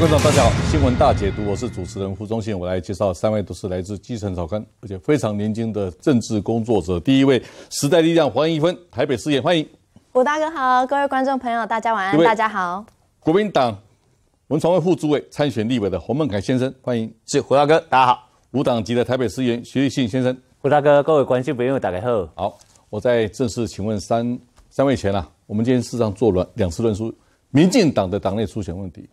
观众大家好，新闻大解读，我是主持人胡忠信，我来介绍三位都是来自基层草根，而且非常年轻的政治工作者。第一位，时代力量黄一芬，台北市议欢迎。胡大哥好，各位观众朋友，大家晚安，大家好。国民党文传会副主委参选立委的洪孟凯先生，欢迎，是胡大哥，大家好。无党籍的台北市议员徐立信先生，胡大哥，各位观众朋友大家好。好，我在正式请问三三位前啊，我们今天事实上做了两次论述，民进党的党内初选问题。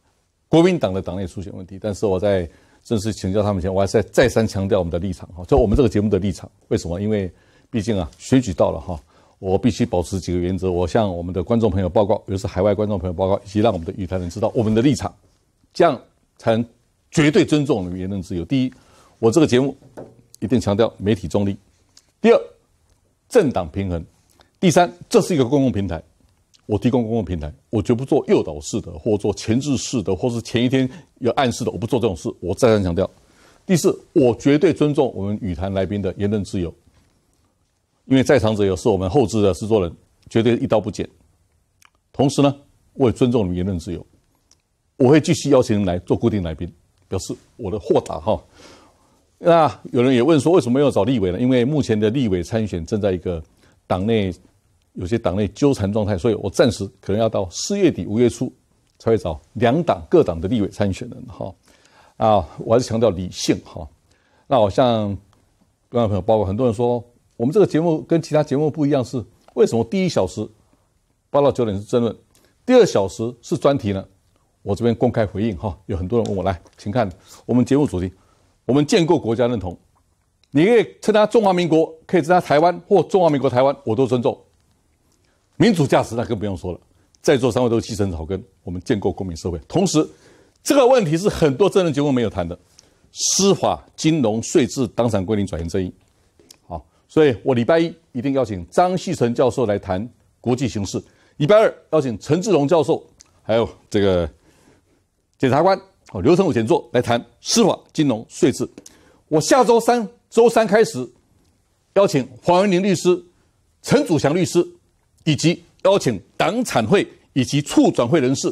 国民党的党内出现问题，但是我在正式请教他们前，我还是再三强调我们的立场哈，就我们这个节目的立场为什么？因为毕竟啊，选举到了哈，我必须保持几个原则。我向我们的观众朋友报告，尤其是海外观众朋友报告，以及让我们的语台人知道我们的立场，这样才能绝对尊重我们言论自由。第一，我这个节目一定强调媒体中立；第二，政党平衡；第三，这是一个公共平台。我提供公共平台，我绝不做诱导式的，或做前置式的，或是前一天有暗示的，我不做这种事。我再三强调，第四，我绝对尊重我们语坛来宾的言论自由，因为在场者有是我们后置的制作人，绝对一刀不剪。同时呢，我也尊重你们言论自由，我会继续邀请人来做固定来宾，表示我的豁达哈。那有人也问说，为什么要找立委呢？因为目前的立委参选正在一个党内。有些党内纠缠状态，所以我暂时可能要到四月底五月初才会找两党各党的立委参选人哈啊！我还是强调理性哈。那我像观众朋友，包括很多人说，我们这个节目跟其他节目不一样，是为什么第一小时八到九点是争论，第二小时是专题呢？我这边公开回应哈，有很多人问我来，请看我们节目主题，我们建构国家认同，你可以称他中华民国，可以称他台湾或中华民国台湾，我都尊重。民主价值那更不用说了，在座三位都是基层草根，我们建构公民社会。同时，这个问题是很多真人节目没有谈的，司法、金融、税制当场规定、转型争议。好，所以我礼拜一一定邀请张锡成教授来谈国际形势，礼拜二邀请陈志荣教授，还有这个检察官哦刘成武检座来谈司法、金融、税制。我下周三周三开始邀请黄文玲律师、陈祖祥律师。以及邀请党产会以及促转会人士，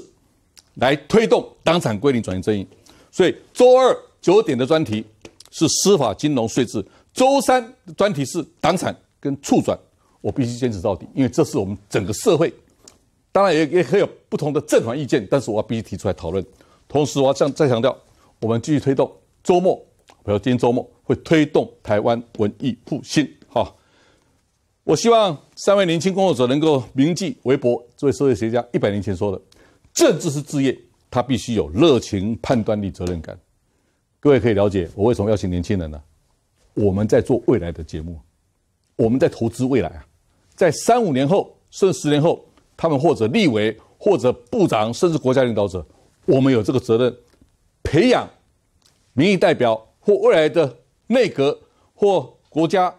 来推动党产归零转型正义。所以周二九点的专题是司法金融税制，周三专题是党产跟促转。我必须坚持到底，因为这是我们整个社会。当然也也可以有不同的正反意见，但是我要必须提出来讨论。同时我要再强调，我们继续推动周末，比如今天周末会推动台湾文艺复兴。我希望三位年轻工作者能够铭记韦伯这位社会学家一百年前说的：“政治是职业，他必须有热情、判断力、责任感。”各位可以了解我为什么邀请年轻人呢？我们在做未来的节目，我们在投资未来啊，在三五年后甚至十年后，他们或者立委，或者部长，甚至国家领导者，我们有这个责任培养民意代表或未来的内阁或国家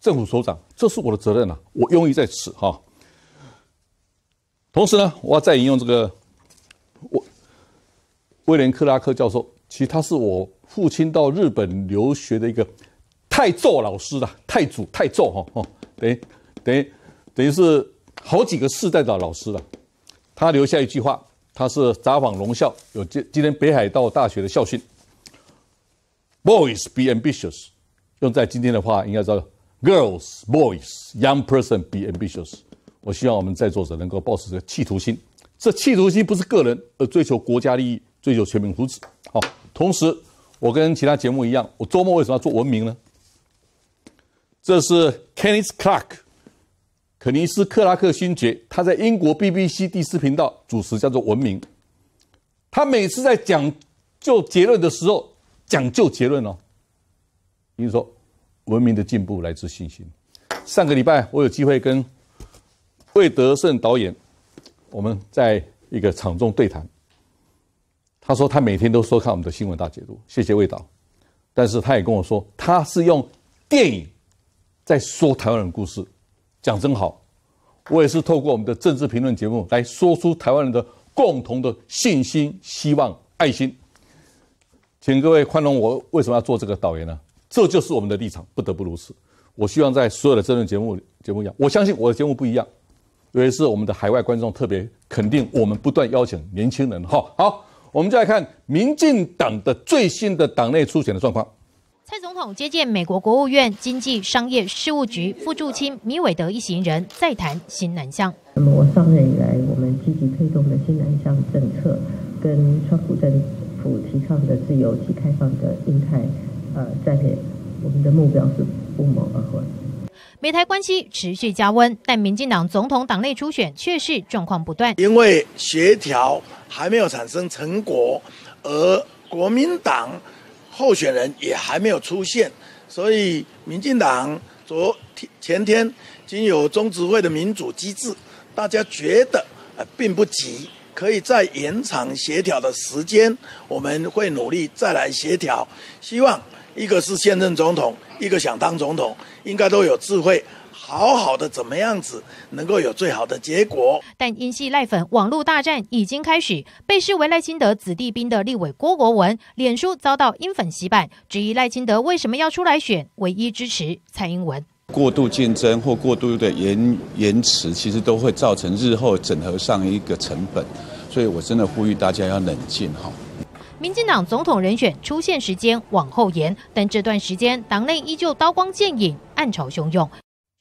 政府首长。这是我的责任啊，我用意在此哈。同时呢，我要再引用这个，我威廉克拉克教授，其实他是我父亲到日本留学的一个太教老师的太祖太教哈哦，等于等于等于是好几个世代的老师了。他留下一句话，他是札幌农校有今今天北海道大学的校训，Boys be ambitious。用在今天的话，应该知道。Girls, boys, young person be ambitious。我希望我们在座者能够保持这企图心。这企图心不是个人，而追求国家利益，追求全民福祉。好，同时我跟其他节目一样，我周末为什么要做文明呢？这是 Kenneth Clark，肯尼斯克拉克勋爵，他在英国 BBC 第四频道主持，叫做文明。他每次在讲就结论的时候，讲究结论哦。比如说。文明的进步来自信心。上个礼拜，我有机会跟魏德胜导演，我们在一个场中对谈。他说他每天都收看我们的新闻大解读，谢谢魏导。但是他也跟我说，他是用电影在说台湾人故事，讲真好。我也是透过我们的政治评论节目来说出台湾人的共同的信心、希望、爱心。请各位宽容我为什么要做这个导演呢？这就是我们的立场，不得不如此。我希望在所有的争论节目节目一样，我相信我的节目不一样，因为是我们的海外观众特别肯定。我们不断邀请年轻人哈。好，我们再来看民进党的最新的党内初选的状况。蔡总统接见美国国务院经济商业事务局副助卿米伟德一行人，再谈新南向。那么我上任以来，我们积极推动的新南向政策，跟川普政府提倡的自由及开放的印太。呃，战线，我们的目标是不谋而合。美台关系持续加温，但民进党总统党内初选却是状况不断。因为协调还没有产生成果，而国民党候选人也还没有出现，所以民进党昨天前天，经由中执会的民主机制，大家觉得呃并不急，可以再延长协调的时间。我们会努力再来协调，希望。一个是现任总统，一个想当总统，应该都有智慧，好好的怎么样子能够有最好的结果。但因系赖粉网络大战已经开始，被视为赖清德子弟兵的立委郭国文，脸书遭到因粉洗版，质疑赖清德为什么要出来选，唯一支持蔡英文。过度竞争或过度的延延迟，其实都会造成日后整合上一个成本，所以我真的呼吁大家要冷静哈。民进党总统人选出现时间往后延，但这段时间党内依旧刀光剑影，暗潮汹涌。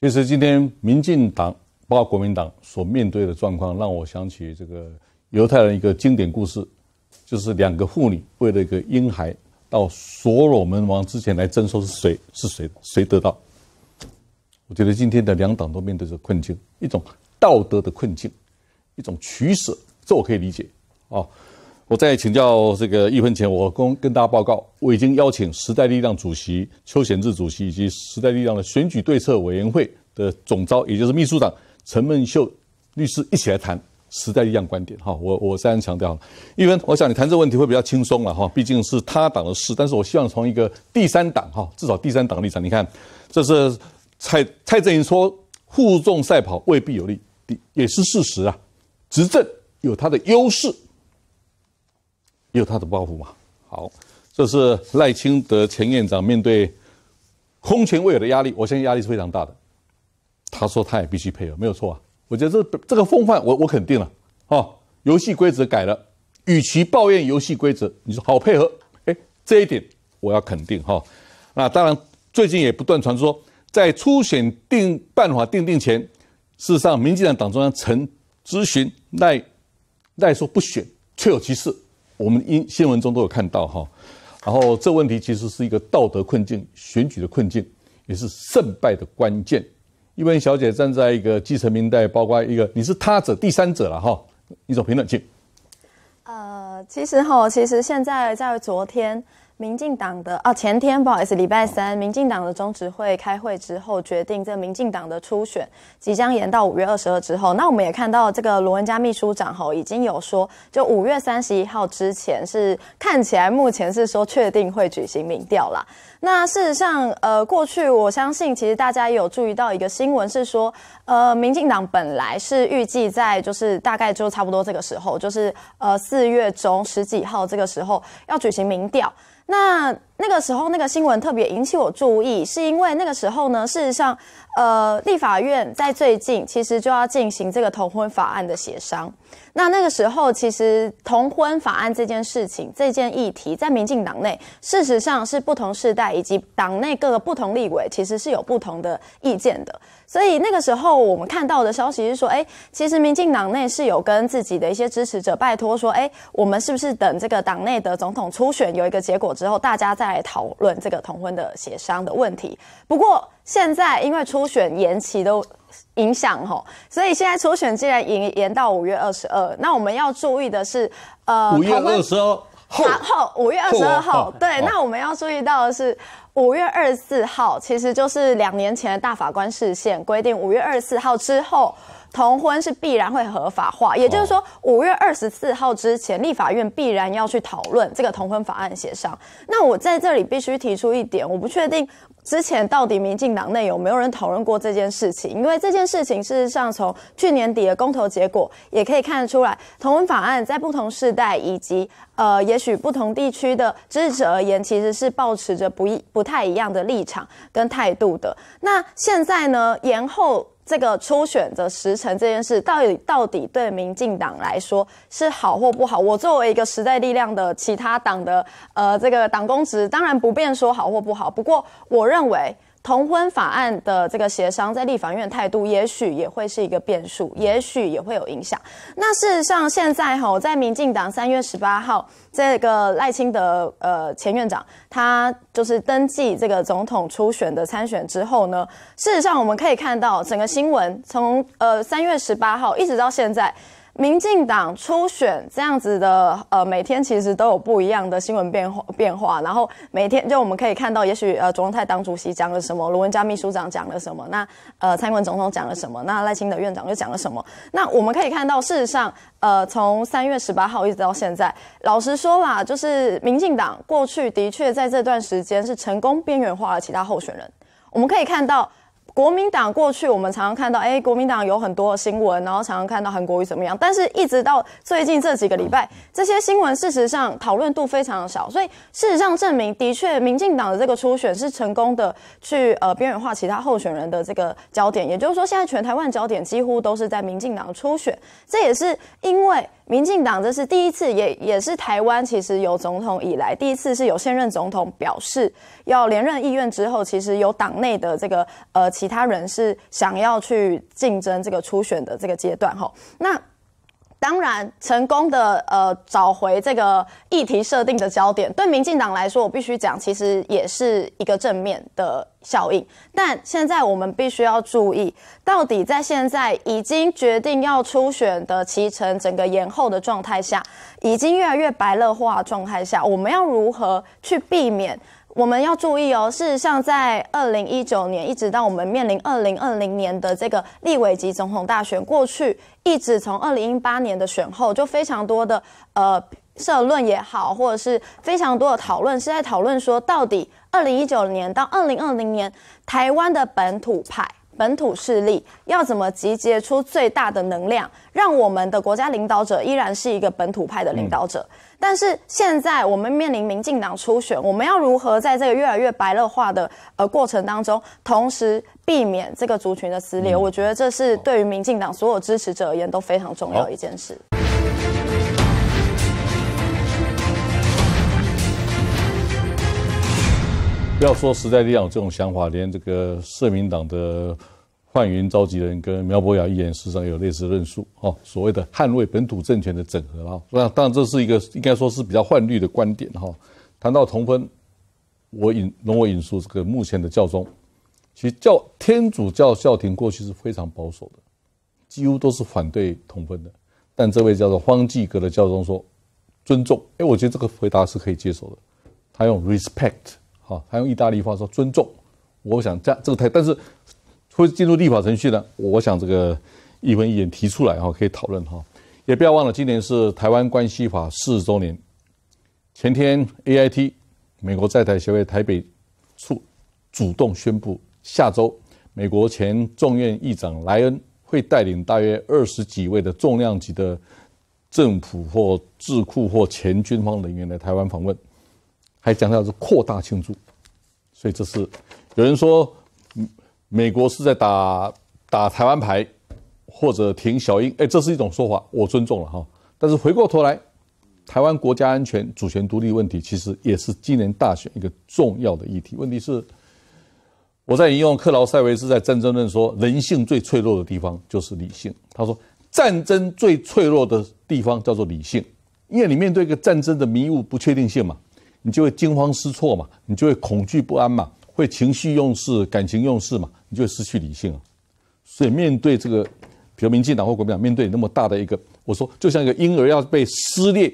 其实今天民进党包括国民党所面对的状况，让我想起这个犹太人一个经典故事，就是两个妇女为了一个婴孩到所罗门王之前来征收是谁是谁谁得到。我觉得今天的两党都面对着困境，一种道德的困境，一种取舍，这我可以理解啊。我再请教这个一文前，我跟跟大家报告，我已经邀请时代力量主席邱显志主席以及时代力量的选举对策委员会的总召，也就是秘书长陈梦秀律师一起来谈时代力量观点。哈，我我再强调，一文，我想你谈这个问题会比较轻松了哈，毕竟是他党的事，但是我希望从一个第三党哈，至少第三党立场，你看，这是蔡蔡正英说，负重赛跑未必有利，第也是事实啊，执政有他的优势。有他的抱负嘛？好，这是赖清德前院长面对空前未有的压力，我相信压力是非常大的。他说他也必须配合，没有错啊。我觉得这这个风范，我我肯定了。哈，游戏规则改了，与其抱怨游戏规则，你说好配合，哎，这一点我要肯定哈。那当然，最近也不断传说，在初选定办法定定前，事实上，民进党党中央曾咨询赖赖说不选，确有其事。我们新新闻中都有看到哈，然后这问题其实是一个道德困境、选举的困境，也是胜败的关键。一文小姐站在一个继承明代，包括一个你是他者、第三者了哈，你做评论，请。呃，其实哈，其实现在在昨天。民进党的啊，前天不好意思，礼拜三，民进党的中执会开会之后，决定这民进党的初选即将延到五月二十二之后。那我们也看到这个罗文嘉秘书长吼，已经有说，就五月三十一号之前是看起来目前是说确定会举行民调了。那事实上，呃，过去我相信，其实大家有注意到一个新闻是说，呃，民进党本来是预计在就是大概就差不多这个时候，就是呃四月中十几号这个时候要举行民调。那那个时候那个新闻特别引起我注意，是因为那个时候呢，事实上，呃，立法院在最近其实就要进行这个同婚法案的协商。那那个时候，其实同婚法案这件事情，这件议题，在民进党内，事实上是不同世代以及党内各个不同立委，其实是有不同的意见的。所以那个时候，我们看到的消息是说，哎，其实民进党内是有跟自己的一些支持者拜托说，哎，我们是不是等这个党内的总统初选有一个结果之后，大家再来讨论这个同婚的协商的问题。不过现在因为初选延期都。影响吼，所以现在初选竟然延延到五月二十二，那我们要注意的是，呃，五月二十二后后五月二十二号，对，那我们要注意到的是五月二十四号，其实就是两年前的大法官释宪规定五月二十四号之后同婚是必然会合法化，也就是说五月二十四号之前立法院必然要去讨论这个同婚法案协商。那我在这里必须提出一点，我不确定。之前到底民进党内有没有人讨论过这件事情？因为这件事情事实上，从去年底的公投结果也可以看得出来，同文法案在不同世代以及呃，也许不同地区的支持者而言，其实是保持着不一不太一样的立场跟态度的。那现在呢？延后。这个初选的时程这件事，到底到底对民进党来说是好或不好？我作为一个时代力量的其他党的呃这个党公职，当然不便说好或不好。不过我认为。同婚法案的这个协商，在立法院态度也许也会是一个变数，也许也会有影响。那事实上，现在吼在民进党三月十八号这个赖清德呃前院长，他就是登记这个总统初选的参选之后呢，事实上我们可以看到整个新闻，从呃三月十八号一直到现在。民进党初选这样子的，呃，每天其实都有不一样的新闻变化变化，然后每天就我们可以看到，也许呃，卓荣泰党主席讲了什么，卢文嘉秘书长讲了什么，那呃，蔡英文总统讲了什么，那赖清德院长又讲了什么，那我们可以看到，事实上，呃，从三月十八号一直到现在，老实说啦，就是民进党过去的确在这段时间是成功边缘化了其他候选人，我们可以看到。国民党过去我们常常看到，哎，国民党有很多的新闻，然后常常看到韩国瑜怎么样。但是，一直到最近这几个礼拜，这些新闻事实上讨论度非常少。所以，事实上证明，的确，民进党的这个初选是成功的，去呃边缘化其他候选人的这个焦点。也就是说，现在全台湾焦点几乎都是在民进党初选，这也是因为。民进党这是第一次，也也是台湾其实有总统以来第一次是有现任总统表示要连任意愿之后，其实有党内的这个呃其他人是想要去竞争这个初选的这个阶段哈，那。当然，成功的呃找回这个议题设定的焦点，对民进党来说，我必须讲，其实也是一个正面的效应。但现在我们必须要注意，到底在现在已经决定要初选的其成整个延后的状态下，已经越来越白热化状态下，我们要如何去避免？我们要注意哦，事实上，在二零一九年一直到我们面临二零二零年的这个立委及总统大选，过去一直从二零一八年的选后，就非常多的呃社论也好，或者是非常多的讨论，是在讨论说到底二零一九年到二零二零年台湾的本土派。本土势力要怎么集结出最大的能量，让我们的国家领导者依然是一个本土派的领导者？但是现在我们面临民进党初选，我们要如何在这个越来越白热化的呃过程当中，同时避免这个族群的撕裂？我觉得这是对于民进党所有支持者而言都非常重要一件事。要说实在，力量这种想法，连这个社民党的范云召集人跟苗博雅议员，实上有类似论述。哈，所谓的捍卫本土政权的整合，啊，那当然这是一个应该说是比较换绿的观点。哈，谈到同分，我引容我引述这个目前的教宗，其实教天主教教廷过去是非常保守的，几乎都是反对同分的。但这位叫做方济格的教宗说，尊重。哎，我觉得这个回答是可以接受的。他用 respect。好，他用意大利话说尊重，我想这这个台，但是会进入立法程序呢。我想这个一文一言提出来哈，可以讨论哈。也不要忘了，今年是台湾关系法四十周年。前天 AIT 美国在台协会台北处主动宣布，下周美国前众议院议长莱恩会带领大约二十几位的重量级的政府或智库或前军方人员来台湾访问。还强调是扩大庆祝，所以这是有人说美国是在打打台湾牌或者挺小英，哎，这是一种说法，我尊重了哈。但是回过头来，台湾国家安全、主权独立问题，其实也是今年大选一个重要的议题。问题是，我在引用克劳塞维斯在《战争论》说，人性最脆弱的地方就是理性。他说，战争最脆弱的地方叫做理性，因为你面对一个战争的迷雾、不确定性嘛。你就会惊慌失措嘛，你就会恐惧不安嘛，会情绪用事、感情用事嘛，你就会失去理性。所以面对这个，比如民进党或国民党，面对那么大的一个，我说就像一个婴儿要被撕裂，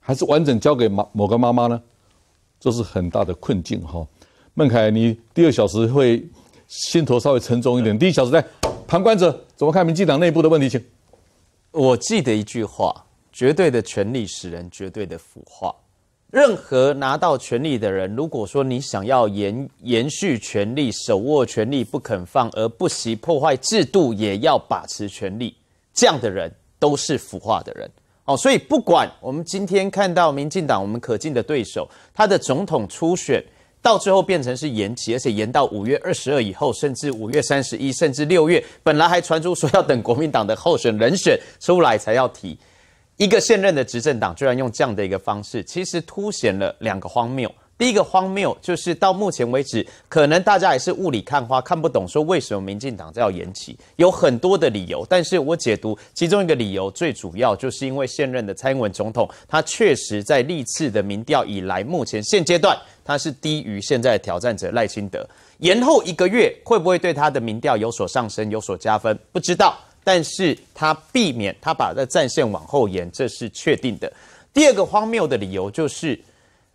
还是完整交给某某个妈妈呢？这是很大的困境哈。孟凯，你第二小时会心头稍微沉重一点。第一小时在旁观者怎么看民进党内部的问题？请我记得一句话：绝对的权力使人绝对的腐化。任何拿到权力的人，如果说你想要延延续权力，手握权力不肯放，而不惜破坏制度，也要把持权力，这样的人都是腐化的人哦。所以，不管我们今天看到民进党，我们可敬的对手，他的总统初选到最后变成是延期，而且延到五月二十二以后，甚至五月三十一，甚至六月。本来还传出说要等国民党的候选人选出来才要提。一个现任的执政党居然用这样的一个方式，其实凸显了两个荒谬。第一个荒谬就是到目前为止，可能大家也是雾里看花，看不懂说为什么民进党要延期，有很多的理由。但是我解读其中一个理由，最主要就是因为现任的蔡英文总统，他确实在历次的民调以来，目前现阶段他是低于现在挑战者赖清德。延后一个月，会不会对他的民调有所上升、有所加分？不知道。但是他避免他把这战线往后延，这是确定的。第二个荒谬的理由就是，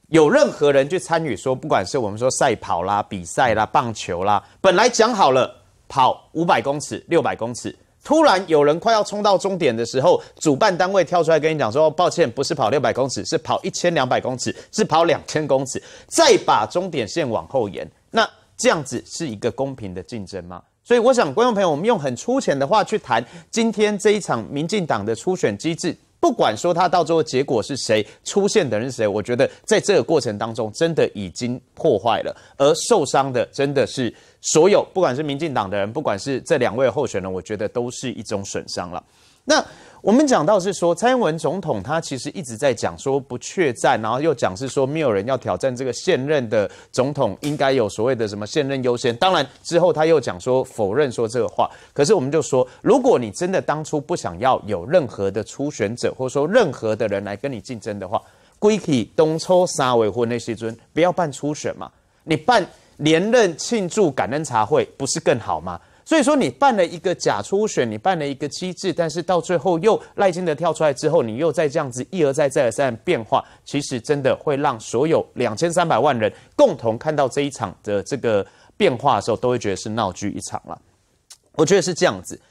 有任何人去参与说，不管是我们说赛跑啦、比赛啦、棒球啦，本来讲好了跑五百公尺、六百公尺，突然有人快要冲到终点的时候，主办单位跳出来跟你讲说，抱歉，不是跑六百公尺，是跑一千两百公尺，是跑两千公尺，再把终点线往后延，那这样子是一个公平的竞争吗？所以我想，观众朋友，我们用很粗浅的话去谈今天这一场民进党的初选机制，不管说他到最后结果是谁出现的人是谁，我觉得在这个过程当中，真的已经破坏了，而受伤的真的是所有，不管是民进党的人，不管是这两位候选人，我觉得都是一种损伤了。那我们讲到是说，蔡英文总统他其实一直在讲说不确战，然后又讲是说没有人要挑战这个现任的总统，应该有所谓的什么现任优先。当然之后他又讲说否认说这个话，可是我们就说，如果你真的当初不想要有任何的初选者，或者说任何的人来跟你竞争的话，归起东抽沙尾或那些尊，不要办初选嘛，你办连任庆祝感恩茶会不是更好吗？所以说，你办了一个假初选，你办了一个机制，但是到最后又赖清德跳出来之后，你又再这样子一而再、再而三的变化，其实真的会让所有两千三百万人共同看到这一场的这个变化的时候，都会觉得是闹剧一场了。我觉得是这样子。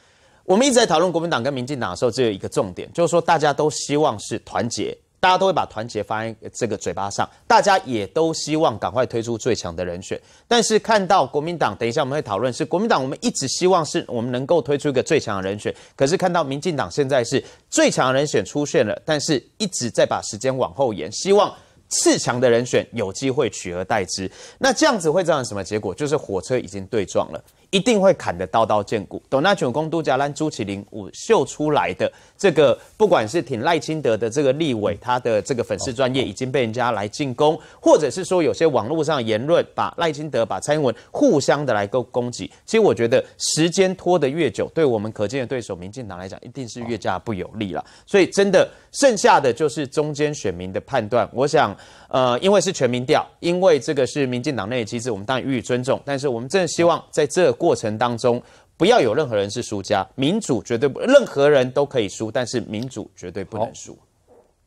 我们一直在讨论国民党跟民进党的时候，只有一个重点，就是说大家都希望是团结。大家都会把团结放在这个嘴巴上，大家也都希望赶快推出最强的人选。但是看到国民党，等一下我们会讨论是国民党，我们一直希望是我们能够推出一个最强的人选。可是看到民进党现在是最强人选出现了，但是一直在把时间往后延，希望次强的人选有机会取而代之。那这样子会造成什么结果？就是火车已经对撞了。一定会砍得刀刀见骨。董大九公、杜家兰朱启林五秀出来的这个，不管是挺赖清德的这个立委，他的这个粉丝专业已经被人家来进攻，或者是说有些网络上言论把赖清德、把蔡英文互相的来攻攻击。其实我觉得时间拖得越久，对我们可见的对手民进党来讲，一定是越加不有利了。所以真的剩下的就是中间选民的判断。我想，呃，因为是全民调，因为这个是民进党内的机制，我们当然予以尊重。但是我们真的希望在这。过程当中，不要有任何人是输家。民主绝对不，任何人都可以输，但是民主绝对不能输。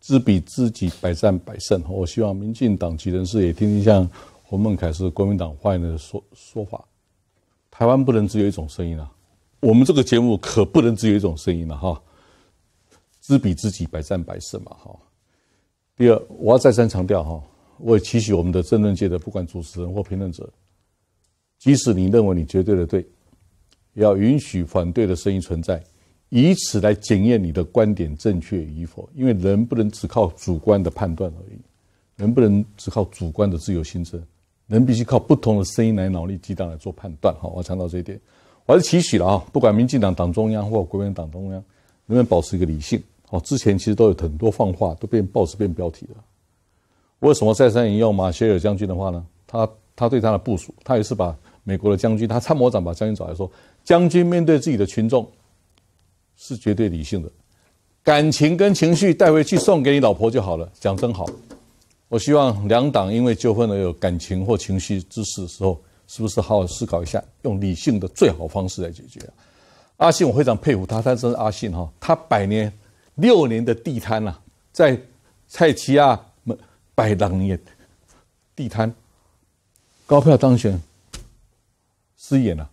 知彼知己，百战百胜。我希望民进党籍人士也听听像洪孟凯是国民党发言的说说法。台湾不能只有一种声音啊，我们这个节目可不能只有一种声音了哈。知彼知己，百战百胜嘛哈。第二，我要再三强调哈，我也期许我们的政论界的不管主持人或评论者。即使你认为你绝对的对，要允许反对的声音存在，以此来检验你的观点正确与否。因为人不能只靠主观的判断而已，能不能只靠主观的自由心声？人必须靠不同的声音来脑力激荡来做判断。好，我强调这一点。我还是期许了啊，不管民进党党中央或国民党中央，能不能保持一个理性？好，之前其实都有很多放话，都变报纸变标题了。为什么再三引用马歇尔将军的话呢？他他对他的部署，他也是把。美国的将军，他参谋长把将军找来说：“将军面对自己的群众，是绝对理性的，感情跟情绪带回去送给你老婆就好了。”讲真好，我希望两党因为纠纷而有感情或情绪之事的时候，是不是好好思考一下，用理性的最好方式来解决？阿信，我非常佩服他，他真是阿信哈！他百年六年的地摊呐，在蔡奇亚摆档年地摊，高票当选。之眼呢，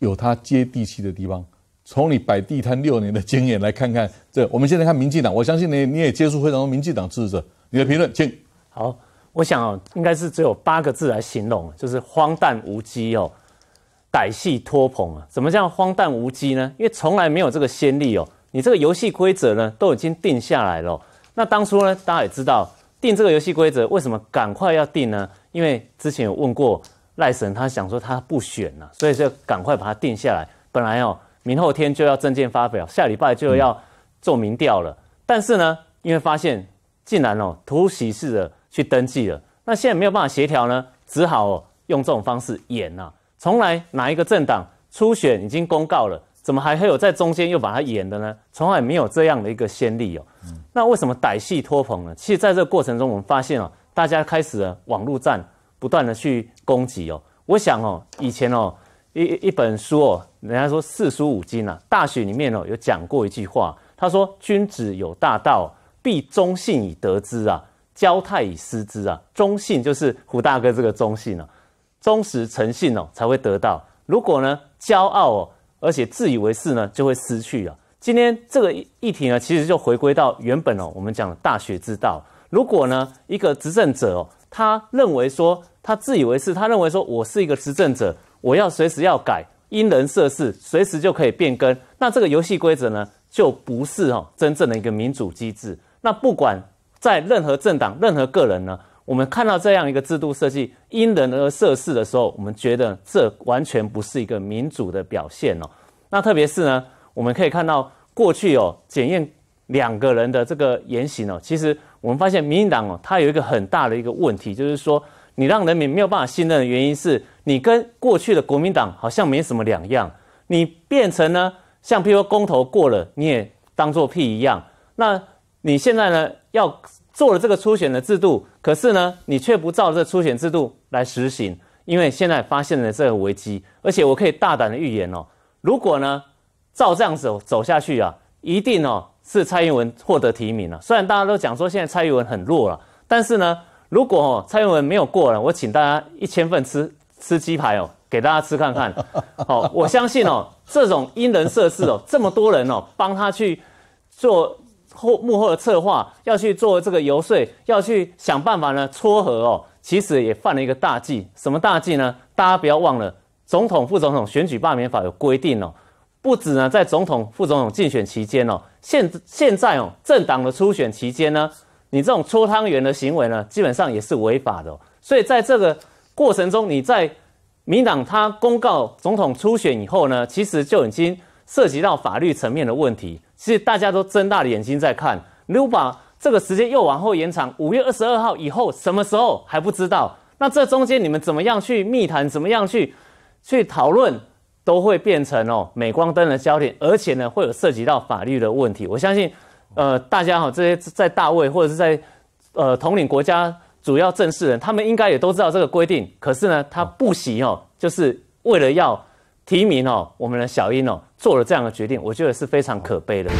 有他接地气的地方。从你摆地摊六年的经验来看看，这我们现在看民进党，我相信你你也接触非常多民进党支持者，你的评论，请。好，我想哦，应该是只有八个字来形容，就是荒诞无稽哦，歹戏拖棚啊。怎么叫荒诞无稽呢？因为从来没有这个先例哦。你这个游戏规则呢，都已经定下来了。那当初呢，大家也知道定这个游戏规则，为什么赶快要定呢？因为之前有问过。赖神他想说他不选了，所以就赶快把它定下来。本来哦，明后天就要证件发表，下礼拜就要做民调了。但是呢，因为发现竟然哦，突袭式的去登记了，那现在没有办法协调呢，只好用这种方式演呐。从来哪一个政党初选已经公告了，怎么还会有在中间又把它演的呢？从来没有这样的一个先例哦。那为什么歹戏托棚呢？其实在这个过程中，我们发现哦，大家开始了网络战。不断的去攻击哦，我想哦，以前哦一一本书哦，人家说四书五经啊，《大学》里面哦有讲过一句话，他说：“君子有大道，必忠信以得之啊，骄泰以失之啊。”忠信就是胡大哥这个忠信呢，忠实诚信哦才会得到。如果呢骄傲哦，而且自以为是呢，就会失去了。今天这个议题呢，其实就回归到原本哦，我们讲《大学》之道。如果呢一个执政者哦，他认为说，他自以为是，他认为说，我是一个执政者，我要随时要改因人设事，随时就可以变更。那这个游戏规则呢，就不是哦真正的一个民主机制。那不管在任何政党、任何个人呢，我们看到这样一个制度设计因人而设事的时候，我们觉得这完全不是一个民主的表现哦。那特别是呢，我们可以看到过去哦检验两个人的这个言行哦，其实我们发现民进党哦，它有一个很大的一个问题，就是说。你让人民没有办法信任的原因是你跟过去的国民党好像没什么两样，你变成呢，像譬如说公投过了你也当做屁一样。那你现在呢，要做了这个初选的制度，可是呢，你却不照这初选制度来实行，因为现在发现了这个危机。而且我可以大胆的预言哦，如果呢照这样子走下去啊，一定哦是蔡英文获得提名了。虽然大家都讲说现在蔡英文很弱了，但是呢。如果蔡英文没有过了，我请大家一千份吃吃鸡排哦，给大家吃看看。好，我相信哦，这种因人设事哦，这么多人哦，帮他去做后幕后的策划，要去做这个游说，要去想办法呢撮合哦，其实也犯了一个大忌。什么大忌呢？大家不要忘了，总统、副总统选举罢免法有规定哦，不止呢在总统、副总统竞选期间哦，现现在哦政党的初选期间呢。你这种搓汤圆的行为呢，基本上也是违法的。所以在这个过程中，你在民党他公告总统初选以后呢，其实就已经涉及到法律层面的问题。其实大家都睁大了眼睛在看。如果把这个时间又往后延长，五月二十二号以后什么时候还不知道？那这中间你们怎么样去密谈，怎么样去去讨论，都会变成哦镁光灯的焦点，而且呢会有涉及到法律的问题。我相信。呃，大家哈，这些在大卫或者是在，呃，统领国家主要政事人，他们应该也都知道这个规定。可是呢，他不行哦，就是为了要提名哦，我们的小英哦，做了这样的决定，我觉得是非常可悲的。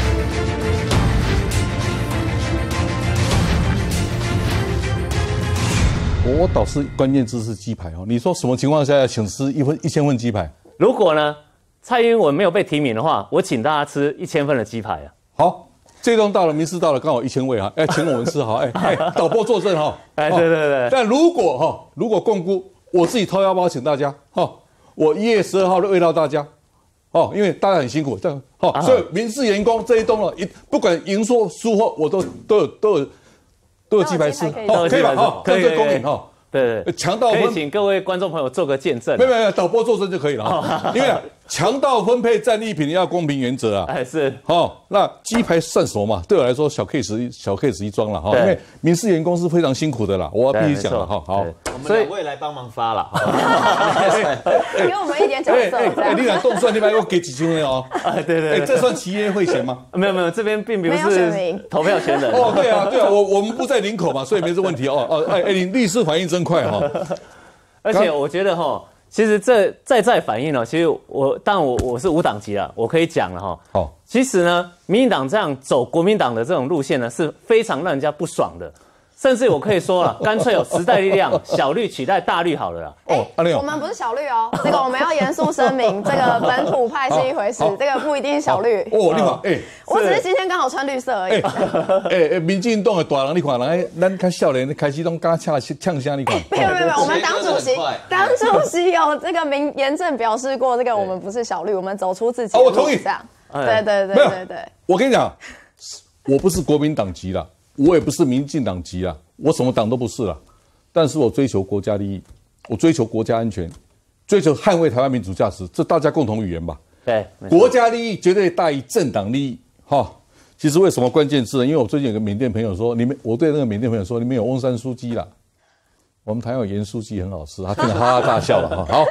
我倒是关键字是鸡排哦，你说什么情况下要请吃一份一千份鸡排？如果呢，蔡英文没有被提名的话，我请大家吃一千份的鸡排啊！好。这栋到了，民事到了，刚好一千位啊！哎，请我们吃好，哎，导播作证哈！哎，对对对。但如果哈，如果共估，我自己掏腰包请大家哈，我一月十二号就喂到大家哦，因为大家很辛苦，这样哈，所以民事员工这一栋了，一不管赢输输赢，我都都有都有都有鸡排吃，好，可以吧？哈，可以公平哈。对强盗可以请各位观众朋友做个见证，没有没有，导播作证就可以了哈，因为。强盗分配战利品要公平原则啊！哎，是好。那鸡排算什么嘛？对我来说，小 case，小 case 一桩了哈。因为民事员工是非常辛苦的啦，我必须讲了哈。好，所以我也来帮忙发了。哈哈哈哈哈。给我们一点角色。哎，你敢动算鸡排，我给几千块哦。哎，对对。哎，这算企业会钱吗？没有没有，这边并不是投票权人。哦，对啊对啊，我我们不在领口嘛，所以没这问题哦哦。哎哎，你律师反应真快哈。而且我觉得哈。其实这再再反映了，其实我但我我是无党籍了，我可以讲了哈。哦，其实呢，民进党这样走国民党的这种路线呢，是非常让人家不爽的。甚至我可以说了，干脆有时代力量小绿取代大绿好了啦。哎，我们不是小绿哦，这个我们要严肃声明，这个本土派是一回事，这个不一定是小绿。哦，你好，哎，我只是今天刚好穿绿色而已。哎哎，民进党的大人，你看，来咱看笑脸，开始刚刚刚呛了呛一你看。没有没有没有，我们党主席，党主席有这个明严正表示过，这个我们不是小绿，我们走出自己。哦，我同意。这样，对对对，没对对。我跟你讲，我不是国民党籍了。我也不是民进党籍啊，我什么党都不是了，但是我追求国家利益，我追求国家安全，追求捍卫台湾民主价值，这大家共同语言吧？对，国家利益绝对大于政党利益，哈。其实为什么关键呢？因为我最近有个缅甸朋友说，你们我对那个缅甸朋友说，你们有翁山书记啦，我们台湾有严书记很好吃，他听得哈哈大笑了哈。好，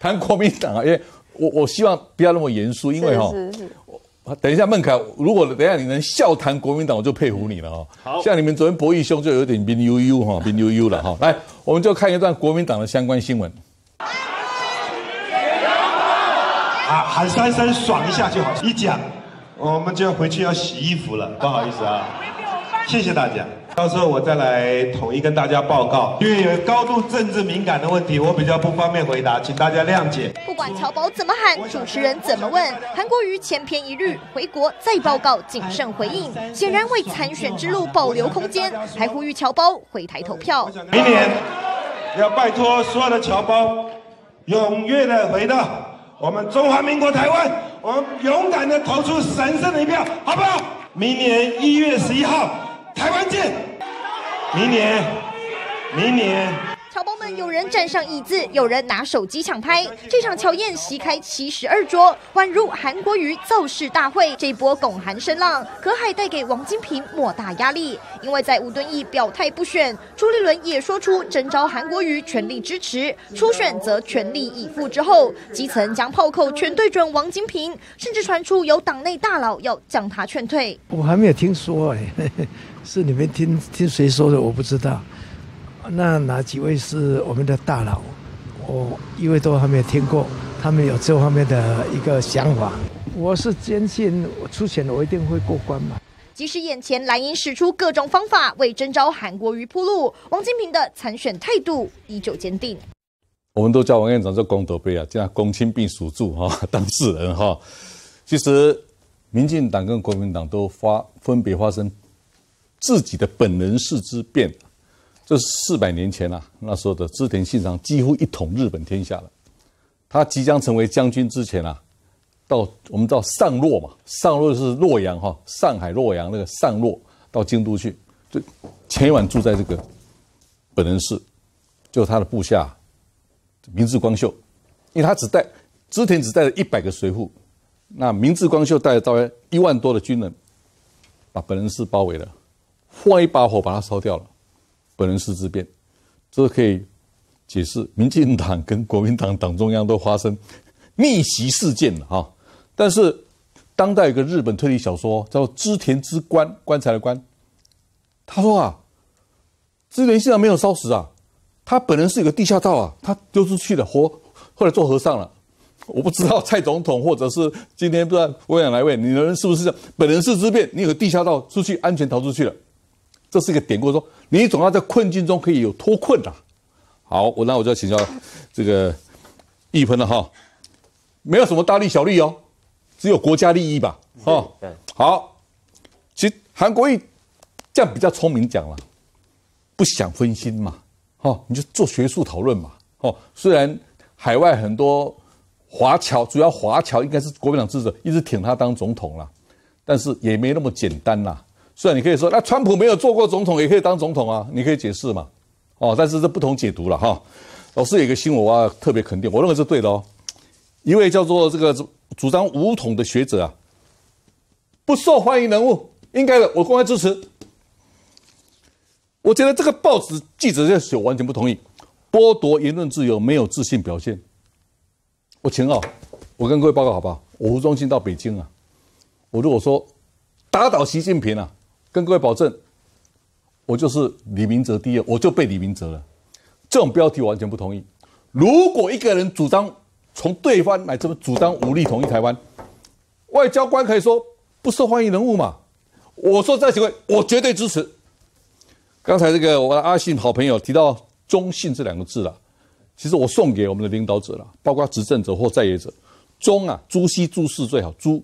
谈国民党啊，因为我我希望不要那么严肃，因为哈。等一下，孟凯，如果等下你能笑谈国民党，我就佩服你了哈。好，像你们昨天博弈兄就有点冰悠悠哈，冰悠悠了哈。来，我们就看一段国民党的相关新闻。啊，喊三声爽一下就好。一讲，我们就要回去要洗衣服了，不好意思啊。谢谢大家。到时候我再来统一跟大家报告，因为有高度政治敏感的问题，我比较不方便回答，请大家谅解。不管侨胞怎么喊，主持人怎么问，韩国瑜千篇一律，回国再报告，谨慎回应，显然为参选之路保留空间，还呼吁侨胞回台投票。明年要拜托所有的侨胞，踊跃的回到我们中华民国台湾，我们勇敢的投出神圣的一票，好不好？明年一月十一号，台湾见。明年，明年，侨胞们有人站上椅子，有人拿手机抢拍。这场乔宴席开七十二桌，宛如韩国瑜造势大会。这波拱韩声浪，隔海带给王金平莫大压力。因为在吴敦义表态不选，朱立伦也说出征召韩国瑜全力支持，初选则全力以赴之后，基层将炮口全对准王金平，甚至传出有党内大佬要将他劝退。我还没有听说哎。是你们听听谁说的？我不知道。那哪几位是我们的大佬？我一位都还没有听过，他们有这方面的一个想法。我是坚信，我出了，我一定会过关嘛。即使眼前蓝营使出各种方法为征召韩国瑜铺路，王金平的参选态度依旧坚定。我们都叫王院长做功德碑啊，这样公亲并属住哈，当事人哈。其实民进党跟国民党都发分别发生。自己的本能是之变，这是四百年前啊，那时候的织田信长几乎一统日本天下了。他即将成为将军之前啊，到我们到上洛嘛，上洛是洛阳哈，上海洛阳那个上洛到京都去，就前一晚住在这个本能寺，就他的部下明智光秀，因为他只带织田只带了一百个随扈，那明智光秀带了大约一万多的军人，把本能寺包围了。放一把火把它烧掉了，本人是自变，这可以解释民进党跟国民党党中央都发生 逆袭事件了哈。但是当代有个日本推理小说叫《织田之棺》，棺材的棺，他说啊，织田信长没有烧死啊，他本人是有个地下道啊，他丢出去了，活后来做和尚了。我不知道 蔡总统或者是今天不知道我想来问，你人是不是这样？本人是自变？你有个地下道出去安全逃出去了。这是一个典故，说你总要在困境中可以有脱困呐。好，我那我就请教这个易鹏了哈，没有什么大利小利哦，只有国家利益吧。哈，好，其实韩国瑜这样比较聪明讲了，不想分心嘛。哈，你就做学术讨论嘛。哦，虽然海外很多华侨，主要华侨应该是国民党支持，一直挺他当总统了，但是也没那么简单啦。是啊，你可以说，那川普没有做过总统，也可以当总统啊？你可以解释嘛？哦，但是这不同解读了哈。老师有一个新闻啊，特别肯定，我认为是对的哦。一位叫做这个主张武统的学者啊，不受欢迎人物，应该的，我公开支持。我觉得这个报纸记者在写，完全不同意，剥夺言论自由，没有自信表现。我请啊，我跟各位报告好不好？我吴忠信到北京啊，我如果说打倒习近平啊。跟各位保证，我就是李明哲第二，我就被李明哲了。这种标题我完全不同意。如果一个人主张从对方来，这么主张武力统一台湾，外交官可以说不受欢迎人物嘛。我说在席位，我绝对支持。刚才这个我的阿信好朋友提到“中信”这两个字了，其实我送给我们的领导者了，包括执政者或在野者。中”啊，朱熹注释最好。朱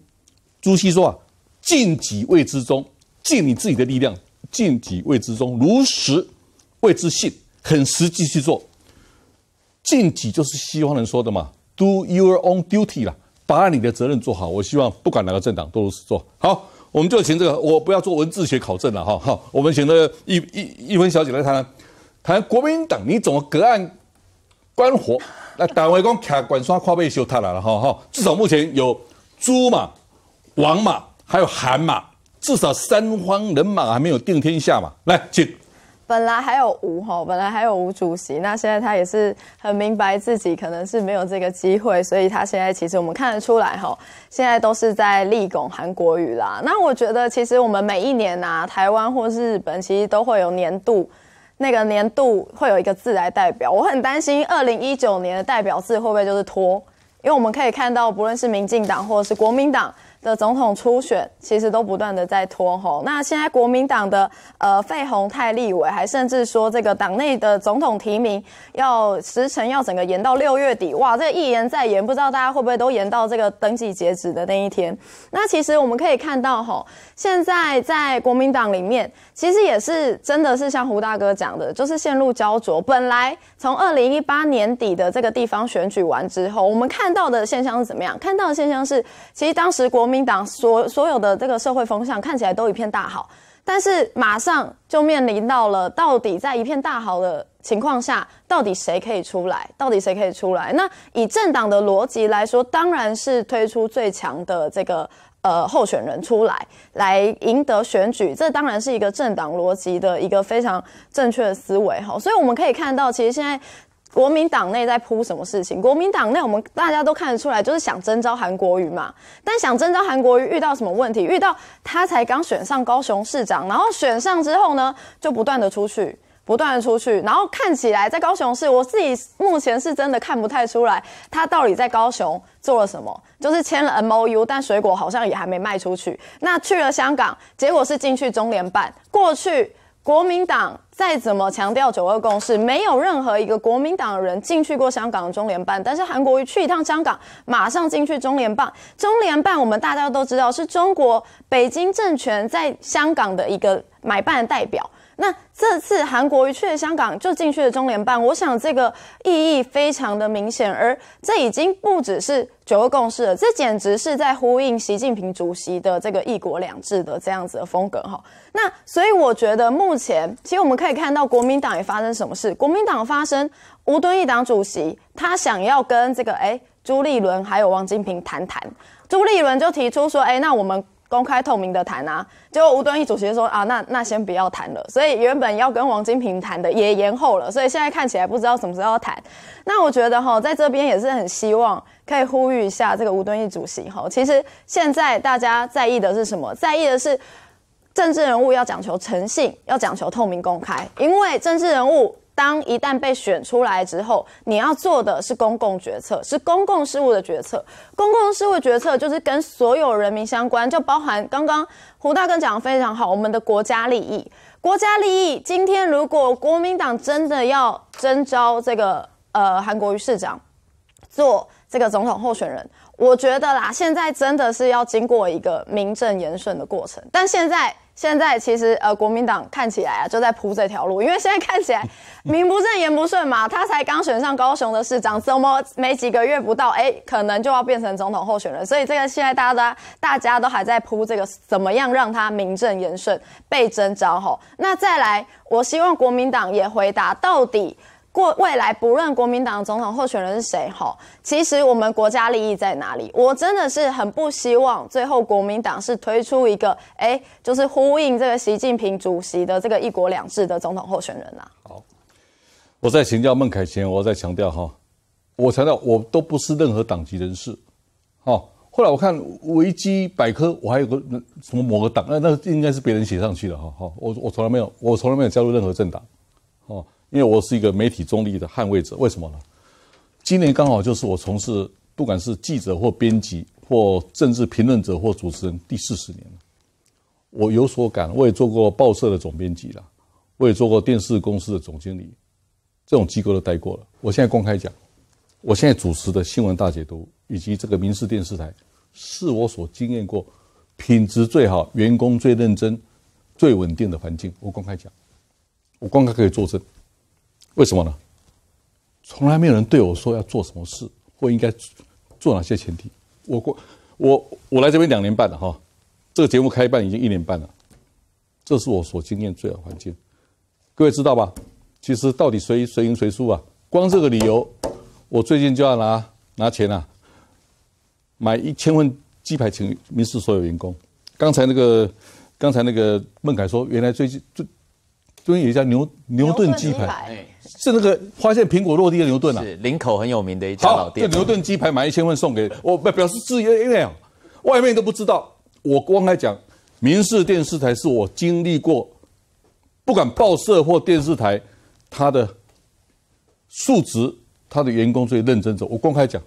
朱熹说啊，“近己谓之中”，尽你自己的力量，尽己为之忠，如实为之信，很实际去做。尽己就是西方人说的嘛，do your own duty 了，把你的责任做好。我希望不管哪个政党都如此做好。我们就请这个，我不要做文字学考证了哈。好，我们请的一一一文小姐来谈，谈国民党你怎么隔岸观火？那台委公卡管刷跨背修他来了，哈哈。至少目前有朱马、王马，还有韩马。至少三方人马还没有定天下嘛，来请。本来还有吴哈，本来还有吴主席，那现在他也是很明白自己可能是没有这个机会，所以他现在其实我们看得出来哈，现在都是在立拱韩国语啦。那我觉得其实我们每一年呐，台湾或是日本其实都会有年度那个年度会有一个字来代表。我很担心二零一九年的代表字会不会就是拖，因为我们可以看到不论是民进党或者是国民党。的总统初选其实都不断的在拖吼。那现在国民党的呃费鸿泰立委还甚至说这个党内的总统提名要时程要整个延到六月底，哇，这个一延再延，不知道大家会不会都延到这个登记截止的那一天？那其实我们可以看到吼，现在在国民党里面，其实也是真的是像胡大哥讲的，就是陷入焦灼。本来从二零一八年底的这个地方选举完之后，我们看到的现象是怎么样？看到的现象是，其实当时国国民党所所有的这个社会风向看起来都一片大好，但是马上就面临到了，到底在一片大好的情况下，到底谁可以出来？到底谁可以出来？那以政党的逻辑来说，当然是推出最强的这个呃候选人出来，来赢得选举。这当然是一个政党逻辑的一个非常正确的思维哈。所以我们可以看到，其实现在。国民党内在铺什么事情？国民党内我们大家都看得出来，就是想征召韩国瑜嘛。但想征召韩国瑜遇到什么问题？遇到他才刚选上高雄市长，然后选上之后呢，就不断的出去，不断的出去，然后看起来在高雄市，我自己目前是真的看不太出来他到底在高雄做了什么，就是签了 MOU，但水果好像也还没卖出去。那去了香港，结果是进去中联办。过去国民党。再怎么强调九二共识，没有任何一个国民党人进去过香港的中联办，但是韩国瑜去一趟香港，马上进去中联办。中联办，我们大家都知道是中国北京政权在香港的一个买办代表。那这次韩国瑜去了香港，就进去了中联办，我想这个意义非常的明显，而这已经不只是九二共识了，这简直是在呼应习近平主席的这个“一国两制”的这样子的风格哈。那所以我觉得目前，其实我们可以看到国民党也发生什么事，国民党发生吴敦义党主席他想要跟这个诶朱立伦还有王金平谈谈，朱立伦就提出说，诶那我们。公开透明的谈啊，果吴敦义主席说啊，那那先不要谈了，所以原本要跟王金平谈的也延后了，所以现在看起来不知道什么时候要谈。那我觉得哈，在这边也是很希望可以呼吁一下这个吴敦义主席哈，其实现在大家在意的是什么？在意的是政治人物要讲求诚信，要讲求透明公开，因为政治人物。当一旦被选出来之后，你要做的是公共决策，是公共事务的决策。公共事务决策就是跟所有人民相关，就包含刚刚胡大哥讲的非常好，我们的国家利益。国家利益，今天如果国民党真的要征召这个呃韩国瑜市长做这个总统候选人，我觉得啦，现在真的是要经过一个名正言顺的过程。但现在。现在其实呃，国民党看起来啊，就在铺这条路，因为现在看起来 名不正言不顺嘛。他才刚选上高雄的市长，怎么没几个月不到，哎，可能就要变成总统候选人？所以这个现在大家大家都还在铺这个，怎么样让他名正言顺被征召？吼。那再来，我希望国民党也回答到底。过未来不论国民党总统候选人是谁哈，其实我们国家利益在哪里？我真的是很不希望最后国民党是推出一个哎，就是呼应这个习近平主席的这个一国两制的总统候选人呐。好，我在请教孟凯前，我在强调哈，我强调我都不是任何党籍人士，好，后来我看维基百科，我还有个什么某个党，那那应该是别人写上去的哈，好，我我从来没有，我从来没有加入任何政党，哦。因为我是一个媒体中立的捍卫者，为什么呢？今年刚好就是我从事不管是记者或编辑或政治评论者或主持人第四十年了。我有所感，我也做过报社的总编辑了，我也做过电视公司的总经理，这种机构都待过了。我现在公开讲，我现在主持的《新闻大解读》以及这个民视电视台，是我所经验过品质最好、员工最认真、最稳定的环境。我公开讲，我公开可以作证。为什么呢？从来没有人对我说要做什么事或应该做哪些前提。我过，我我来这边两年半了哈，这个节目开办已经一年半了，这是我所经验最好环境。各位知道吧？其实到底谁谁赢谁输啊？光这个理由，我最近就要拿拿钱啊，买一千份鸡排请明示所有员工。刚才那个刚才那个孟凯说，原来最近最最近有一家牛牛顿鸡排。是那个发现苹果落地的牛顿啊，是林口很有名的一家老店。牛顿鸡排买一千万送给，我表示自意，因为外面都不知道。我公开讲，民视电视台是我经历过，不管报社或电视台，他的素质，他的员工最认真。我公开讲，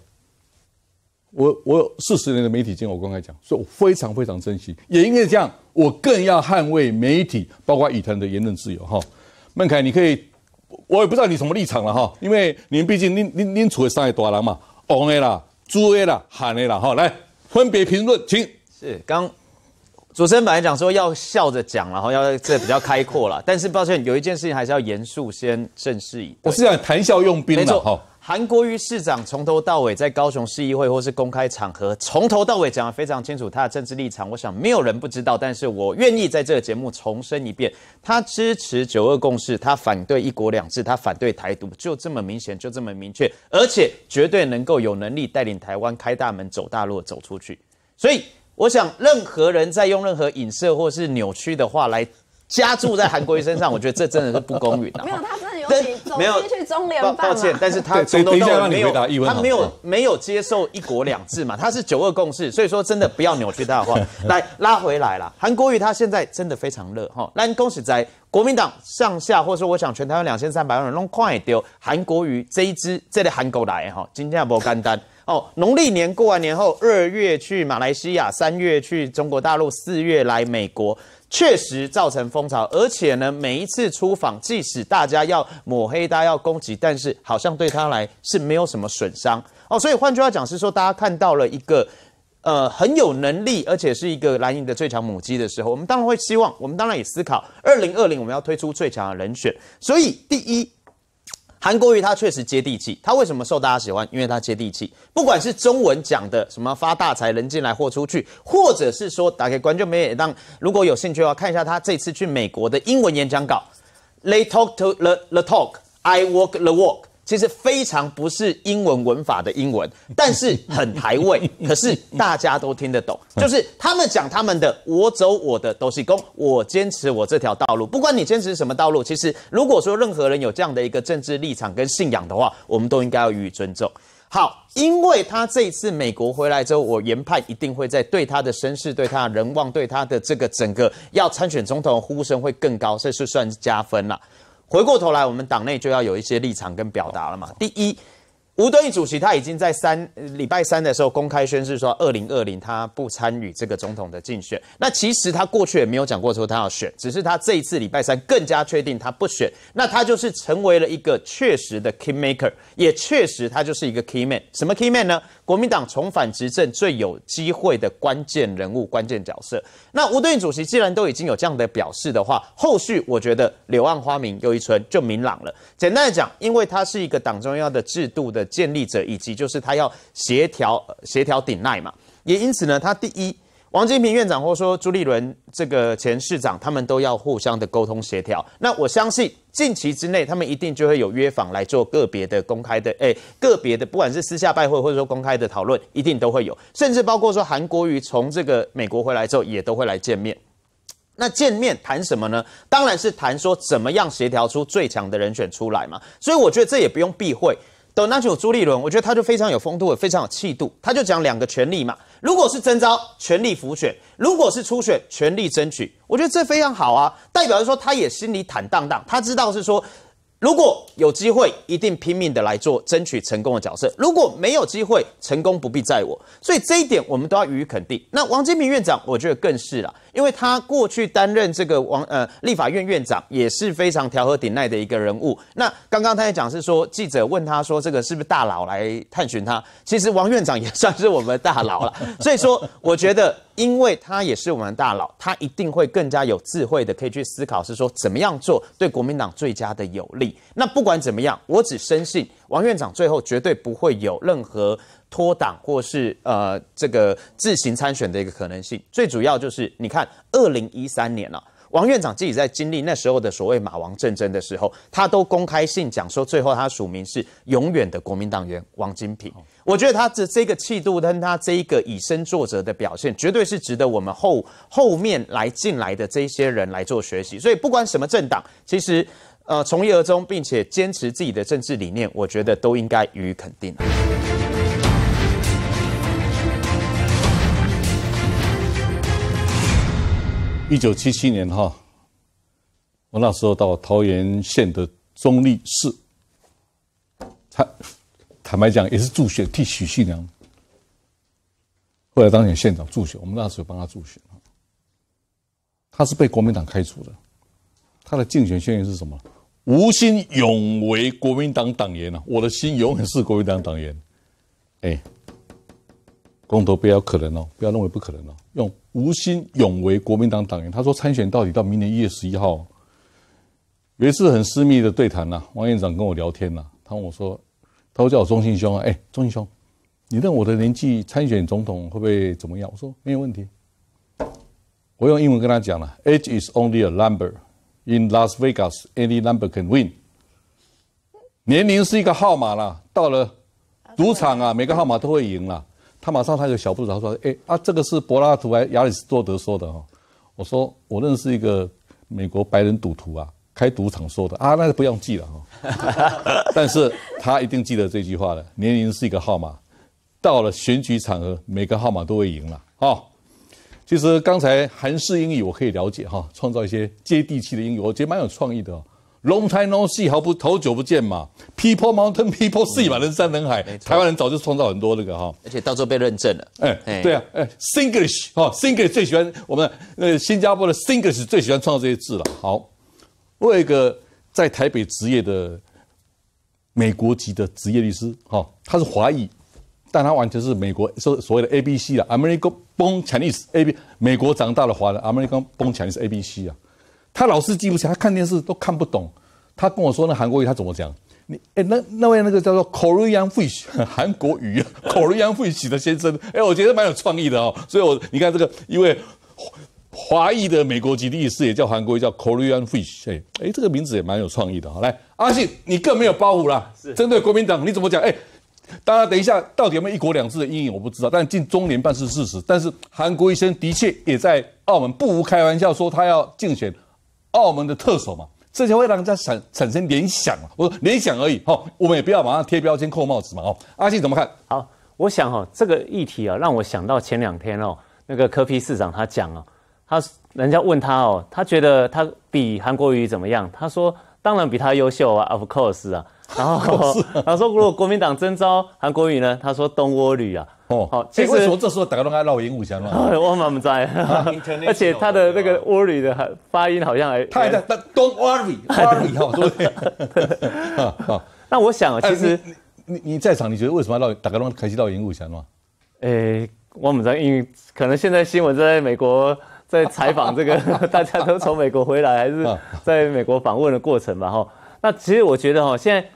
我我有四十年的媒体经验，我公开讲，所以我非常非常珍惜，也因为这样，我更要捍卫媒体，包括以坛的言论自由。哈，孟凯，你可以。我也不知道你什么立场了哈，因为你们毕竟拎拎拎出来三多大人嘛，红的啦、朱的啦、喊的啦哈，来分别评论，请。是刚主持人本来讲说要笑着讲，然后要这比较开阔了，但是抱歉，有一件事情还是要严肃先正式一点。我是想谈笑用兵了哈。韩国瑜市长从头到尾在高雄市议会或是公开场合，从头到尾讲的非常清楚他的政治立场。我想没有人不知道，但是我愿意在这个节目重申一遍，他支持九二共识，他反对一国两制，他反对台独，就这么明显，就这么明确，而且绝对能够有能力带领台湾开大门走大路走出去。所以，我想任何人再用任何影射或是扭曲的话来。加注在韩国瑜身上，我觉得这真的是不公允的。没有，他真的有请中联去中联办抱歉，但是他中都都没有。他没有没有接受一国两制嘛？他是九二共识，所以说真的不要扭曲他的话。来拉回来了，韩国瑜他现在真的非常热哈。那恭喜在国民党上下，或者说我想全台湾两千三百万人弄快丢。韩国瑜这一支，这里韩国来哈，今天有有干单哦？农历年过完年后，二月去马来西亚，三月去中国大陆，四月来美国。确实造成风潮，而且呢，每一次出访，即使大家要抹黑大家要攻击，但是好像对他来是没有什么损伤哦。所以换句话讲，是说大家看到了一个，呃，很有能力，而且是一个蓝营的最强母鸡的时候，我们当然会希望，我们当然也思考，二零二零我们要推出最强的人选。所以第一。韩国瑜他确实接地气，他为什么受大家喜欢？因为他接地气。不管是中文讲的什么发大财、人进来或出去，或者是说打开众就没当，如果有兴趣的话，看一下他这次去美国的英文演讲稿。They talk to the the talk, I walk the walk. 其实非常不是英文文法的英文，但是很台味，可是大家都听得懂。就是他们讲他们的，我走我的都是公，我坚持我这条道路。不管你坚持什么道路，其实如果说任何人有这样的一个政治立场跟信仰的话，我们都应该要予以尊重。好，因为他这一次美国回来之后，我研判一定会在对他的身世、对他人望、对他的这个整个要参选总统的呼声会更高，这是算加分了。回过头来，我们党内就要有一些立场跟表达了嘛。第一，吴敦义主席他已经在三礼拜三的时候公开宣誓说，二零二零他不参与这个总统的竞选。那其实他过去也没有讲过说他要选，只是他这一次礼拜三更加确定他不选。那他就是成为了一个确实的 key maker，也确实他就是一个 key man。什么 key man 呢？国民党重返执政最有机会的关键人物、关键角色。那吴敦义主席既然都已经有这样的表示的话，后续我觉得柳暗花明又一村就明朗了。简单来讲，因为他是一个党中央的制度的建立者，以及就是他要协调、协调顶赖嘛，也因此呢，他第一。王金平院长，或说朱立伦这个前市长，他们都要互相的沟通协调。那我相信近期之内，他们一定就会有约访来做个别的公开的，哎，个别的不管是私下拜会，或者说公开的讨论，一定都会有。甚至包括说韩国瑜从这个美国回来之后，也都会来见面。那见面谈什么呢？当然是谈说怎么样协调出最强的人选出来嘛。所以我觉得这也不用避讳。d 那就朱立伦，我觉得他就非常有风度，非常有气度。他就讲两个权利嘛，如果是征召权力复选，如果是初选权力争取，我觉得这非常好啊，代表是说他也心里坦荡荡，他知道是说，如果有机会一定拼命的来做争取成功的角色，如果没有机会，成功不必在我。所以这一点我们都要予以肯定。那王金平院长，我觉得更是了。因为他过去担任这个王呃立法院院长，也是非常调和鼎鼐的一个人物。那刚刚他也讲是说，记者问他说，这个是不是大佬来探寻他？其实王院长也算是我们大佬了。所以说，我觉得，因为他也是我们大佬，他一定会更加有智慧的，可以去思考是说，怎么样做对国民党最佳的有利。那不管怎么样，我只深信。王院长最后绝对不会有任何脱党或是呃这个自行参选的一个可能性。最主要就是，你看，二零一三年了，王院长自己在经历那时候的所谓马王战争的时候，他都公开信讲说，最后他署名是永远的国民党员王金平。我觉得他的这个气度，跟他这一个以身作则的表现，绝对是值得我们后后面来进来的这些人来做学习。所以，不管什么政党，其实。呃，从一而终，并且坚持自己的政治理念，我觉得都应该予以肯定。一九七七年哈，我那时候到桃园县的中立市，他坦白讲也是助选替许信良，后来当选县长助选，我们那时候帮他助选，他是被国民党开除的，他的竞选宣言是什么？吴心勇为国民党党员呐，我的心永远是国民党党员。哎，公投不要可能哦，不要认为不可能哦。用吴心勇为国民党党员，他说参选到底到明年一月十一号。有一次很私密的对谈呐，王院长跟我聊天呐，他问我说：“他说叫我钟信兄啊，哎，钟信兄，你认我的年纪参选总统会不会怎么样？”我说：“没有问题。”我用英文跟他讲了：“Age is only a number。” In Las Vegas, any number can win. 年龄是一个号码啦，到了赌场啊，每个号码都会赢啦。他马上他有个小部他说：“哎啊，这个是柏拉图还亚里士多德说的哦。”我说：“我认识一个美国白人赌徒啊，开赌场说的啊，那个不用记了哦。但是他一定记得这句话了。年龄是一个号码，到了选举场合，每个号码都会赢了哦”其实刚才韩式英语我可以了解哈，创造一些接地气的英语，我觉得蛮有创意的。Long time no see，好久不见嘛。People mountain people sea 嘛，人山人海。台湾人早就创造很多那个哈，而且到时候被认证了。哎，对啊 s i n g l i s h 哈 i n g l i s h 最喜欢我们呃新加坡的 s i n g l i s h 最喜欢创造这些字了。好，我有一个在台北职业的美国籍的职业律师哈，他是华裔。但他完全是美国所所谓的 A B C 啊，American born Chinese A B 美国长大的华人，American born Chinese A B C 啊，他老是记不起来，他看电视都看不懂。他跟我说那韩国语他怎么讲？你哎那那位那个叫做 Korean fish 韩国啊 Korean fish 的先生，哎我觉得蛮有创意的哦。所以我你看这个一位华裔的美国籍律师也叫韩国语叫 Korean fish，哎哎这个名字也蛮有创意的。好，来阿信你更没有包袱了，针对国民党你怎么讲？哎。大家等一下，到底有没有一国两制的阴影？我不知道。但进中联办是事实。但是韩国医生的确也在澳门，不无开玩笑说他要竞选澳门的特首嘛？这就会让人家产产生联想我说联想而已。哈，我们也不要马上贴标签、扣帽子嘛。哦，阿信怎么看？好，我想哦，这个议题啊，让我想到前两天哦，那个柯皮市长他讲哦，他人家问他哦，他觉得他比韩国瑜怎么样？他说当然比他优秀啊，of course 啊。啊，是他说如果国民党征招韩国语呢？他说东窝语啊。哦，好，其实我这时候大家都还绕音五声了。我蛮不 在，而且他的那个窝语的发音好像还他他东窝语，窝语哈，对不对？啊，那我想其实你你在场，你觉得为什么要绕大家都开始绕音五声嘛？诶，我蛮在，因为可能现在新闻在美国在采访这个，大家都从美国回来，还是在美国访问的过程吧？哈，那其实我觉得哈，现在。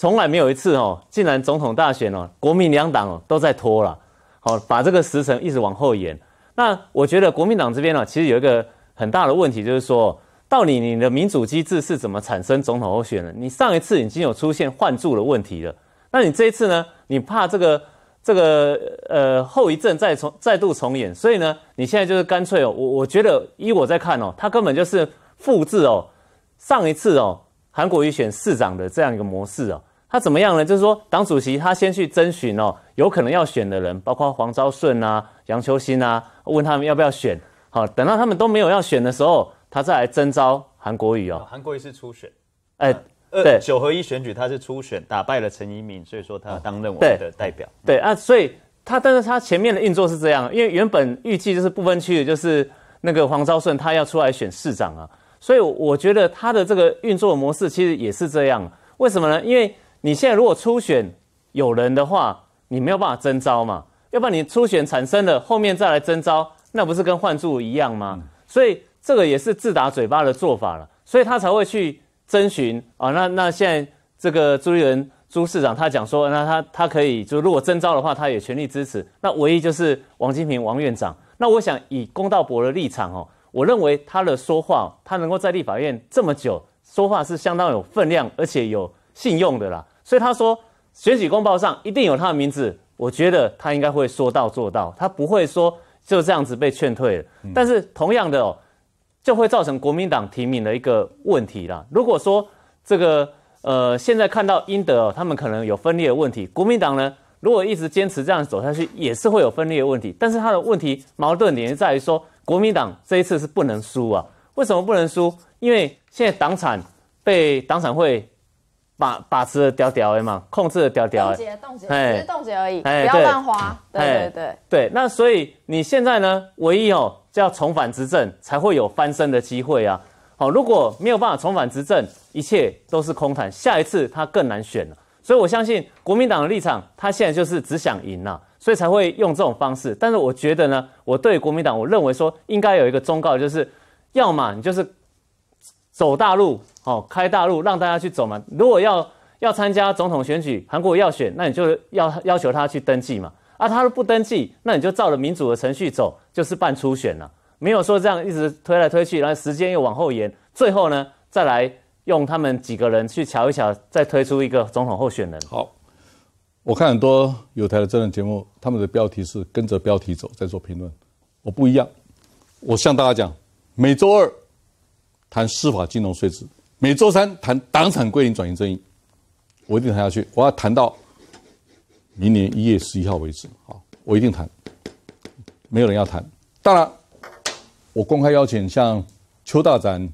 从来没有一次哦，竟然总统大选哦，国民两党哦都在拖了，好把这个时程一直往后延。那我觉得国民党这边呢，其实有一个很大的问题，就是说到底你的民主机制是怎么产生总统候选的？你上一次已经有出现换柱的问题了，那你这一次呢？你怕这个这个呃后遗症再重再度重演，所以呢，你现在就是干脆哦，我我觉得依我在看哦，他根本就是复制哦上一次哦韩国瑜选市长的这样一个模式哦。他怎么样呢？就是说，党主席他先去征询哦，有可能要选的人，包括黄昭顺啊、杨秋兴啊，问他们要不要选。好，等到他们都没有要选的时候，他再来征召韩国瑜哦。韩国瑜是初选，哎，对，九合一选举他是初选，打败了陈宜敏，所以说他当任我的代表。对啊，所以他但是他前面的运作是这样，因为原本预计就是不分区域，就是那个黄昭顺他要出来选市长啊，所以我觉得他的这个运作模式其实也是这样。为什么呢？因为你现在如果初选有人的话，你没有办法征招嘛？要不然你初选产生了，后面再来征招，那不是跟换住一样吗？所以这个也是自打嘴巴的做法了。所以他才会去征询啊。那那现在这个朱立伦朱市长他讲说，那他他可以就如果征招的话，他也全力支持。那唯一就是王金平王院长。那我想以龚道博的立场哦，我认为他的说话，他能够在立法院这么久说话是相当有分量，而且有。信用的啦，所以他说选举公报上一定有他的名字。我觉得他应该会说到做到，他不会说就这样子被劝退了。但是同样的，哦，就会造成国民党提名的一个问题啦。如果说这个呃，现在看到英德他们可能有分裂的问题，国民党呢如果一直坚持这样走下去，也是会有分裂的问题。但是他的问题矛盾点在于说，国民党这一次是不能输啊。为什么不能输？因为现在党产被党产会。把把持的屌屌嘛，控制的屌屌哎，冻结冻结，哎，冻结而已，不要乱花。对对对对。那所以你现在呢，唯一哦就要重返执政，才会有翻身的机会啊。好，如果没有办法重返执政，一切都是空谈，下一次他更难选了。所以我相信国民党的立场，他现在就是只想赢了，所以才会用这种方式。但是我觉得呢，我对国民党，我认为说应该有一个忠告，就是，要么你就是。走大路，哦，开大路让大家去走嘛。如果要要参加总统选举，韩国要选，那你就要要求他去登记嘛。啊，他不登记，那你就照着民主的程序走，就是办初选了。没有说这样一直推来推去，然后时间又往后延，最后呢，再来用他们几个人去瞧一瞧，再推出一个总统候选人。好，我看很多有台的真人节目，他们的标题是跟着标题走，在做评论。我不一样，我向大家讲，每周二。谈司法金融税制，每周三谈党产归零转移争议，我一定谈下去，我要谈到明年一月十一号为止。好，我一定谈，没有人要谈。当然，我公开邀请像邱大展、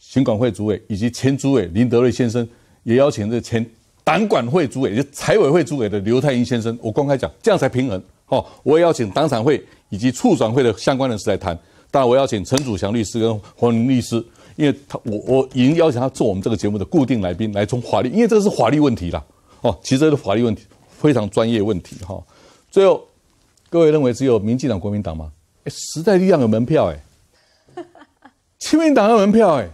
行管会主委以及前主委林德瑞先生，也邀请这前党管会主委、就财委会主委的刘泰英先生。我公开讲，这样才平衡。好，我也邀请党产会以及处转会的相关人士来谈。当然，我邀请陈祖强律师跟黄林律师。因为他，我我已经邀请他做我们这个节目的固定来宾，来从法律，因为这个是法律问题啦，哦，其实这个法律问题非常专业问题哈。最后，各位认为只有民进党、国民党吗？时代力量有门票哎，亲民党的门票哎，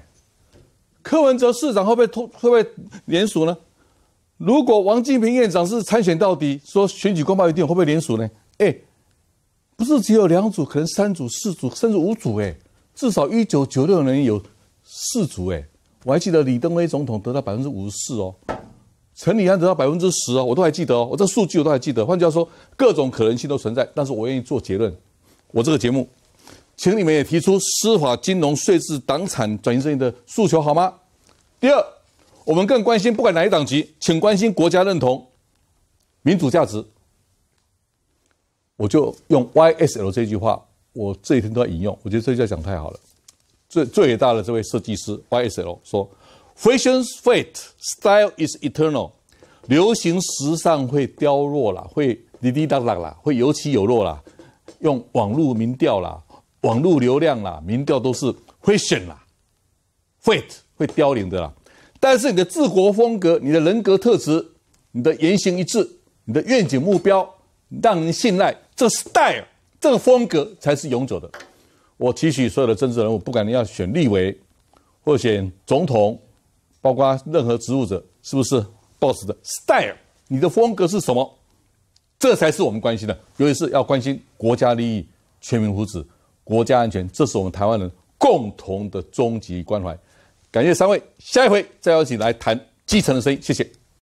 柯文哲市长会不会通会不会联署呢？如果王金平院长是参选到底，说选举公报一定会不会联署呢？哎，不是只有两组，可能三组、四组，甚至五组哎，至少一九九六年有。四足哎，我还记得李登辉总统得到百分之五十四哦，陈李安得到百分之十哦，我都还记得哦。我这数据我都还记得。换句话说，各种可能性都存在，但是我愿意做结论。我这个节目，请你们也提出司法、金融、税制、党产转型正义的诉求好吗？第二，我们更关心，不管哪一党籍，请关心国家认同、民主价值。我就用 YSL 这句话，我这一天都要引用。我觉得这句话讲太好了。最最伟大的这位设计师 YSL 说：“Fashion's fate, style is eternal。流行时尚会凋落啦，会滴滴答答啦，会有起有落啦。用网络民调啦，网络流量啦，民调都是 fashion 啦，fate 会凋零的啦。但是你的治国风格，你的人格特质，你的言行一致，你的愿景目标，让人信赖，这 style，这个风格才是永久的。”我提取所有的政治人物，不管你要选立委或选总统，包括任何职务者，是不是 boss 的 style？你的风格是什么？这才是我们关心的，尤其是要关心国家利益、全民福祉、国家安全，这是我们台湾人共同的终极关怀。感谢三位，下一回再邀请来谈基层的声音。谢谢。